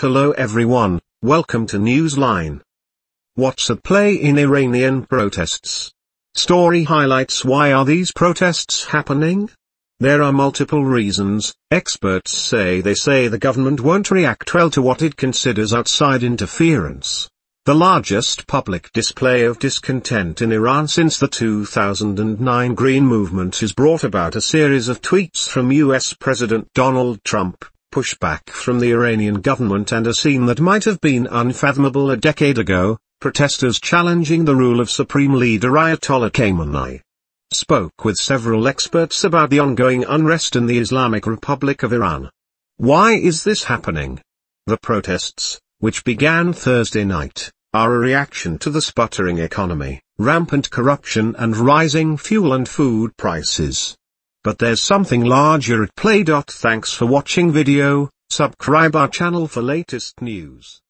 Hello everyone, welcome to Newsline. What's at play in Iranian protests? Story highlights why are these protests happening? There are multiple reasons, experts say they say the government won't react well to what it considers outside interference. The largest public display of discontent in Iran since the 2009 Green Movement has brought about a series of tweets from US President Donald Trump pushback from the Iranian government and a scene that might have been unfathomable a decade ago, protesters challenging the rule of Supreme Leader Ayatollah Khamenei. Spoke with several experts about the ongoing unrest in the Islamic Republic of Iran. Why is this happening? The protests, which began Thursday night, are a reaction to the sputtering economy, rampant corruption and rising fuel and food prices but there's something larger at play. Thanks for watching video, subscribe our channel for latest news.